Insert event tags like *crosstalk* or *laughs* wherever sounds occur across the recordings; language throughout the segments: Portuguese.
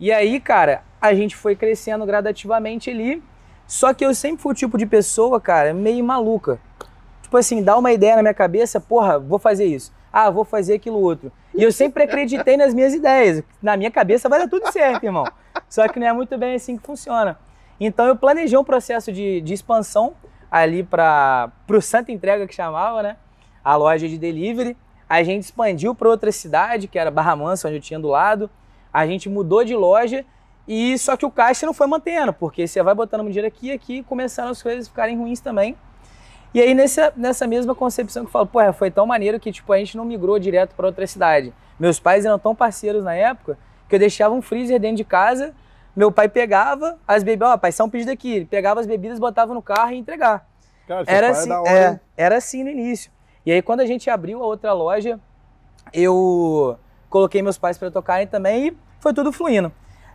E aí, cara, a gente foi crescendo gradativamente ali. Só que eu sempre fui o tipo de pessoa, cara, meio maluca. Tipo assim, dá uma ideia na minha cabeça, porra, vou fazer isso. Ah, vou fazer aquilo outro. E eu sempre acreditei nas minhas ideias. Na minha cabeça vai dar tudo certo, irmão. Só que não é muito bem assim que funciona. Então eu planejei um processo de, de expansão ali para o Santa Entrega, que chamava, né? A loja de delivery. A gente expandiu para outra cidade, que era Barra Mansa, onde eu tinha do lado. A gente mudou de loja e só que o caixa não foi mantendo, porque você vai botando dinheiro aqui e aqui começaram as coisas ficarem ruins também. E aí nessa, nessa mesma concepção que eu falo, pô, é, foi tão maneiro que tipo a gente não migrou direto para outra cidade. Meus pais eram tão parceiros na época que eu deixava um freezer dentro de casa, meu pai pegava as bebidas, ó, pai, são um pedido aqui, ele pegava as bebidas, botava no carro e entregava. Cara, era é assim, é, era assim no início. E aí quando a gente abriu a outra loja, eu coloquei meus pais para tocarem também e foi tudo fluindo.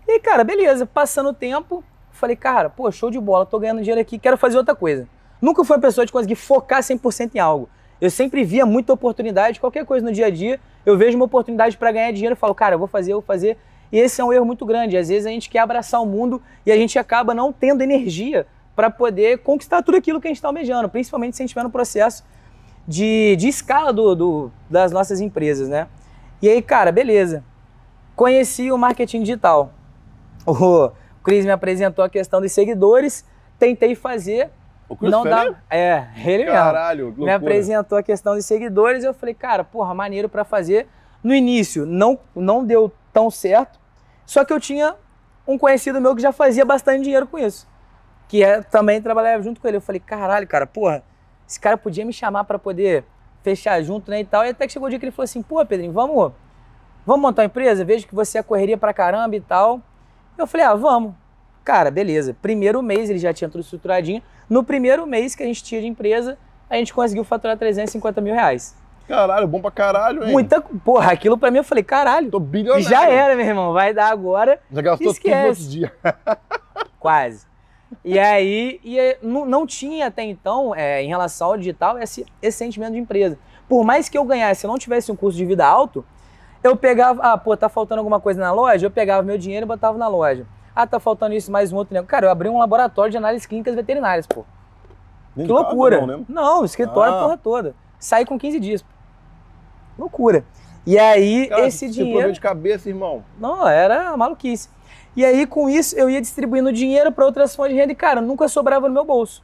E cara, beleza, passando o tempo, falei, cara, pô, show de bola, tô ganhando dinheiro aqui, quero fazer outra coisa. Nunca fui uma pessoa de conseguir focar 100% em algo. Eu sempre via muita oportunidade, qualquer coisa no dia a dia, eu vejo uma oportunidade para ganhar dinheiro e falo, cara, eu vou fazer, eu vou fazer. E esse é um erro muito grande. Às vezes a gente quer abraçar o mundo e a gente acaba não tendo energia para poder conquistar tudo aquilo que a gente está almejando, principalmente se a gente estiver no processo de, de escala do, do, das nossas empresas, né? E aí, cara, beleza. Conheci o marketing digital. O Cris me apresentou a questão dos seguidores, tentei fazer. O Chris não dá. É, ele Caralho, Me apresentou a questão dos seguidores, eu falei, cara, porra, maneiro para fazer. No início não não deu tão certo, só que eu tinha um conhecido meu que já fazia bastante dinheiro com isso, que é, também trabalhava junto com ele. Eu falei, caralho, cara, porra, esse cara podia me chamar para poder fechar junto, né, e tal. E até que chegou o dia que ele falou assim, pô, Pedrinho, vamos vamos montar uma empresa? Vejo que você é correria pra caramba e tal. Eu falei, ah, vamos. Cara, beleza. Primeiro mês, ele já tinha tudo estruturadinho. No primeiro mês que a gente tinha de empresa, a gente conseguiu faturar 350 mil reais. Caralho, bom pra caralho, hein? Muita. Porra, aquilo pra mim eu falei, caralho. Tô bilionário. Já era, meu irmão. Vai dar agora. Já gastou esquece. tudo dia. *laughs* Quase. E aí, e não, não tinha até então, é, em relação ao digital, esse, esse sentimento de empresa. Por mais que eu ganhasse, se eu não tivesse um curso de vida alto, eu pegava, ah, pô, tá faltando alguma coisa na loja, eu pegava meu dinheiro e botava na loja. Ah, tá faltando isso, mais um outro negócio. Cara, eu abri um laboratório de análises clínicas veterinárias, pô. Nem que loucura. Não, né? não, escritório, ah. porra toda. Saí com 15 dias. Pô. Loucura. E aí, Cara, esse tipo, dinheiro. de cabeça, irmão. Não, era maluquice. E aí, com isso, eu ia distribuindo dinheiro para outras fontes de renda e, cara, nunca sobrava no meu bolso.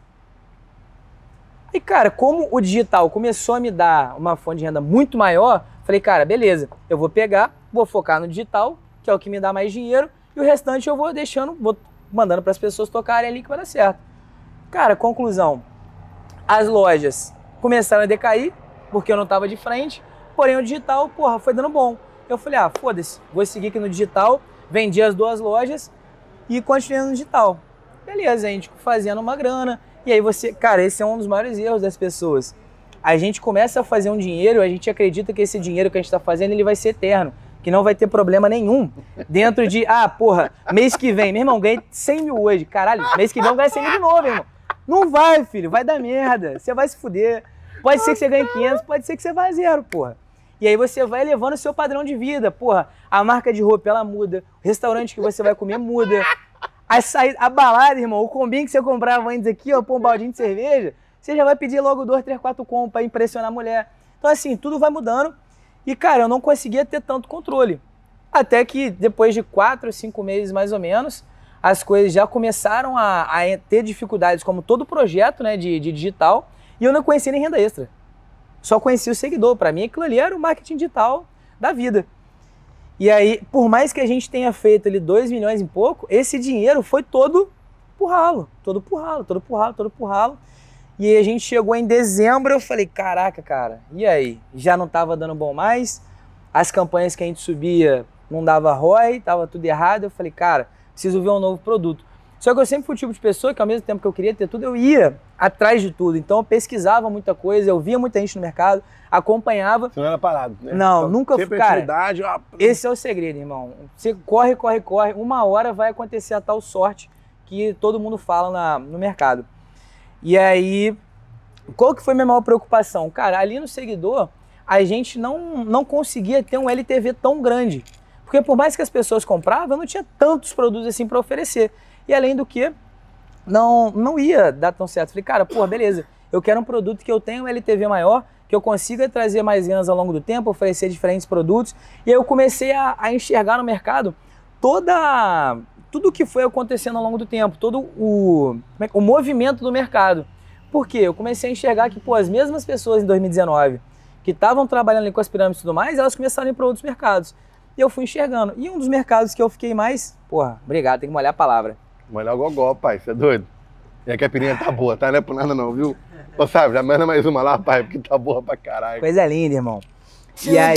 E, cara, como o digital começou a me dar uma fonte de renda muito maior, falei, cara, beleza, eu vou pegar, vou focar no digital, que é o que me dá mais dinheiro, e o restante eu vou deixando, vou mandando para as pessoas tocarem ali que vai dar certo. Cara, conclusão: as lojas começaram a decair, porque eu não estava de frente, porém o digital, porra, foi dando bom. Eu falei, ah, foda-se, vou seguir aqui no digital, vendi as duas lojas e continuei no digital. Beleza, a gente fazendo uma grana, e aí você, cara, esse é um dos maiores erros das pessoas. A gente começa a fazer um dinheiro, a gente acredita que esse dinheiro que a gente está fazendo ele vai ser eterno, que não vai ter problema nenhum dentro de, ah, porra, mês que vem, meu irmão, ganhei 100 mil hoje, caralho, mês que vem eu ganho 100 mil de novo, irmão. Não vai, filho, vai dar merda, você vai se fuder. Pode ser que você ganhe 500, pode ser que você vá zero, porra. E aí você vai elevando o seu padrão de vida, porra. A marca de roupa, ela muda, o restaurante que você vai comer muda, a, saída, a balada, irmão, o combinho que você comprava antes aqui, ó, pôr um baldinho de cerveja, você já vai pedir logo dois, três, quatro combos para impressionar a mulher. Então, assim, tudo vai mudando. E, cara, eu não conseguia ter tanto controle. Até que depois de quatro, cinco meses mais ou menos, as coisas já começaram a, a ter dificuldades, como todo projeto né, de, de digital, e eu não conhecia nem renda extra. Só conhecia o seguidor. Para mim, aquilo ali era o marketing digital da vida. E aí, por mais que a gente tenha feito ali 2 milhões e pouco, esse dinheiro foi todo pro ralo, todo pro ralo, todo pro ralo, todo pro ralo. E a gente chegou em dezembro, eu falei, caraca, cara, e aí? Já não tava dando bom mais, as campanhas que a gente subia não dava ROI, tava tudo errado. Eu falei, cara, preciso ver um novo produto. Só que eu sempre fui o tipo de pessoa que, ao mesmo tempo que eu queria ter tudo, eu ia atrás de tudo. Então eu pesquisava muita coisa, eu via muita gente no mercado, acompanhava. Você não era parado, né? Não, então, nunca fui. Cara, ó... esse é o segredo, irmão. Você corre, corre, corre. Uma hora vai acontecer a tal sorte que todo mundo fala na, no mercado. E aí, qual que foi minha maior preocupação? Cara, ali no seguidor, a gente não, não conseguia ter um LTV tão grande. Porque por mais que as pessoas compravam, eu não tinha tantos produtos assim para oferecer. E além do que, não, não ia dar tão certo. Falei, cara, pô, beleza, eu quero um produto que eu tenha um LTV maior, que eu consiga trazer mais vendas ao longo do tempo, oferecer diferentes produtos. E aí eu comecei a, a enxergar no mercado toda tudo que foi acontecendo ao longo do tempo, todo o, é o movimento do mercado. Por quê? Eu comecei a enxergar que, pô, as mesmas pessoas em 2019 que estavam trabalhando ali com as pirâmides e tudo mais, elas começaram a ir para outros mercados. E eu fui enxergando. E um dos mercados que eu fiquei mais, porra, obrigado, tem que molhar a palavra Melhor gogó, pai, você é doido? E a caipirinha tá boa, tá? Não é por nada não, viu? Ô, sabe, já manda mais uma lá, pai, porque tá boa pra caralho. Coisa linda, irmão. E aí...